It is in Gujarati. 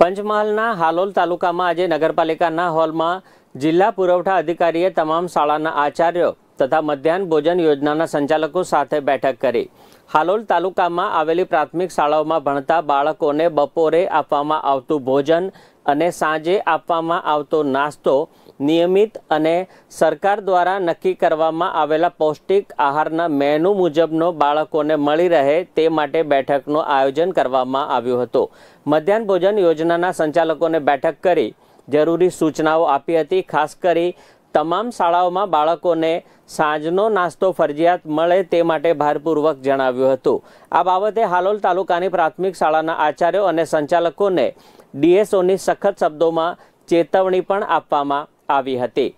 પંચમહાલના હાલોલ તાલુકામાં આજે નગરપાલિકાના હોલમાં જિલ્લા પુરવઠા અધિકારીએ તમામ શાળાના આચાર્યો તથા મધ્યાહન ભોજન યોજનાના સંચાલકો સાથે બેઠક કરી હાલોલ તાલુકામાં આવેલી પ્રાથમિક શાળાઓમાં ભણતા બાળકોને બપોરે આપવામાં આવતું ભોજન અને સાંજે આપવામાં આવતો નાસ્તો નિયમિત અને સરકાર દ્વારા નક્કી કરવામાં આવેલા પૌષ્ટિક આહારના મેનુ મુજબનો બાળકોને મળી રહે તે માટે બેઠકનું આયોજન કરવામાં આવ્યું હતું મધ્યાહન ભોજન યોજનાના સંચાલકોને બેઠક કરી જરૂરી સૂચનાઓ આપી હતી ખાસ કરી તમામ શાળાઓમાં બાળકોને સાંજનો નાસ્તો ફરજિયાત મળે તે માટે ભારપૂર્વક જણાવ્યું હતું આ બાબતે હાલોલ તાલુકાની પ્રાથમિક શાળાના આચાર્યો અને સંચાલકોને ડીએસઓની સખત શબ્દોમાં ચેતવણી પણ આપવામાં આવી હતી